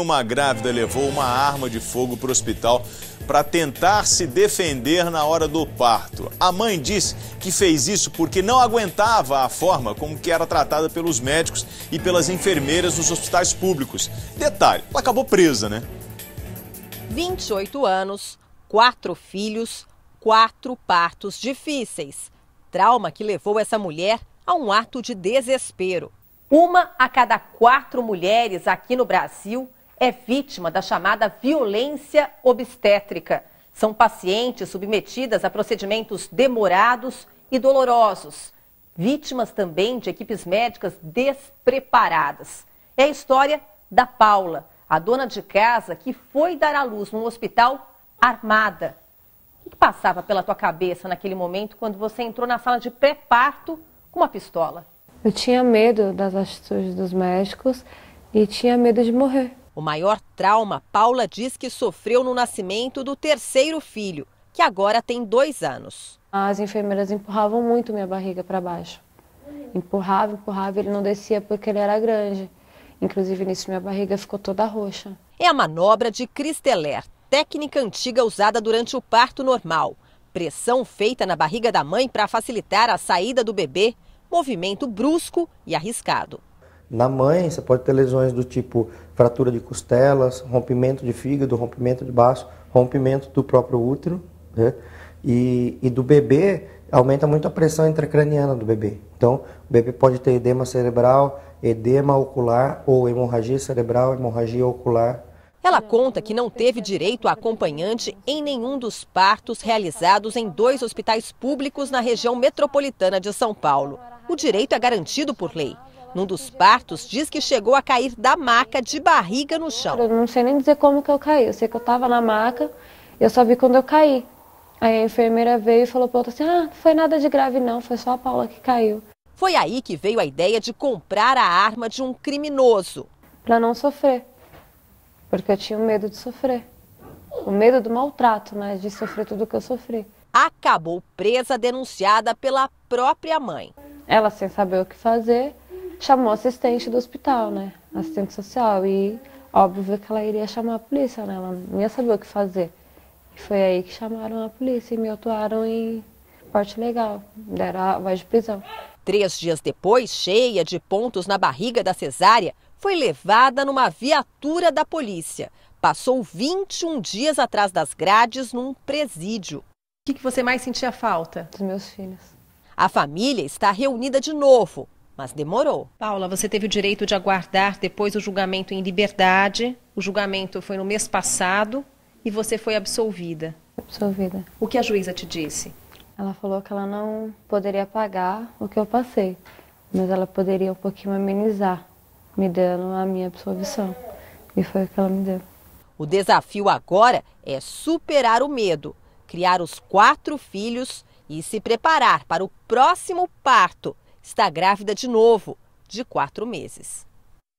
uma grávida levou uma arma de fogo para o hospital para tentar se defender na hora do parto. A mãe diz que fez isso porque não aguentava a forma como que era tratada pelos médicos e pelas enfermeiras nos hospitais públicos. Detalhe, ela acabou presa, né? 28 anos, quatro filhos, quatro partos difíceis. Trauma que levou essa mulher a um ato de desespero. Uma a cada quatro mulheres aqui no Brasil é vítima da chamada violência obstétrica. São pacientes submetidas a procedimentos demorados e dolorosos, vítimas também de equipes médicas despreparadas. É a história da Paula, a dona de casa que foi dar à luz num hospital armada. O que passava pela tua cabeça naquele momento quando você entrou na sala de pré-parto com uma pistola? Eu tinha medo das atitudes dos médicos e tinha medo de morrer. O maior trauma Paula diz que sofreu no nascimento do terceiro filho, que agora tem dois anos. As enfermeiras empurravam muito minha barriga para baixo. Empurrava, empurrava, ele não descia porque ele era grande. Inclusive, nisso, minha barriga ficou toda roxa. É a manobra de Cristeler, técnica antiga usada durante o parto normal. Pressão feita na barriga da mãe para facilitar a saída do bebê, movimento brusco e arriscado. Na mãe, você pode ter lesões do tipo fratura de costelas, rompimento de fígado, rompimento de baço, rompimento do próprio útero. Né? E, e do bebê, aumenta muito a pressão intracraniana do bebê. Então, o bebê pode ter edema cerebral, edema ocular ou hemorragia cerebral, hemorragia ocular. Ela conta que não teve direito a acompanhante em nenhum dos partos realizados em dois hospitais públicos na região metropolitana de São Paulo. O direito é garantido por lei. Num dos partos, diz que chegou a cair da maca de barriga no chão. Eu não sei nem dizer como que eu caí. Eu sei que eu estava na maca, eu só vi quando eu caí. Aí a enfermeira veio e falou para outra assim: ah, não foi nada de grave, não, foi só a Paula que caiu. Foi aí que veio a ideia de comprar a arma de um criminoso. Para não sofrer. Porque eu tinha medo de sofrer. O medo do maltrato, né? De sofrer tudo que eu sofri. Acabou presa, denunciada pela própria mãe. Ela, sem saber o que fazer, chamou assistente do hospital, né? Assistente social. E óbvio que ela iria chamar a polícia, né? Ela não ia saber o que fazer. E foi aí que chamaram a polícia e me atuaram em porte legal. Deram a voz de prisão. Três dias depois, cheia de pontos na barriga da cesárea, foi levada numa viatura da polícia. Passou 21 dias atrás das grades num presídio. O que, que você mais sentia falta? Dos meus filhos. A família está reunida de novo mas demorou. Paula, você teve o direito de aguardar depois o julgamento em liberdade. O julgamento foi no mês passado e você foi absolvida. Absolvida. O que a juíza te disse? Ela falou que ela não poderia pagar o que eu passei, mas ela poderia um pouquinho amenizar, me dando a minha absolvição. E foi o que ela me deu. O desafio agora é superar o medo, criar os quatro filhos e se preparar para o próximo parto está grávida de novo, de quatro meses.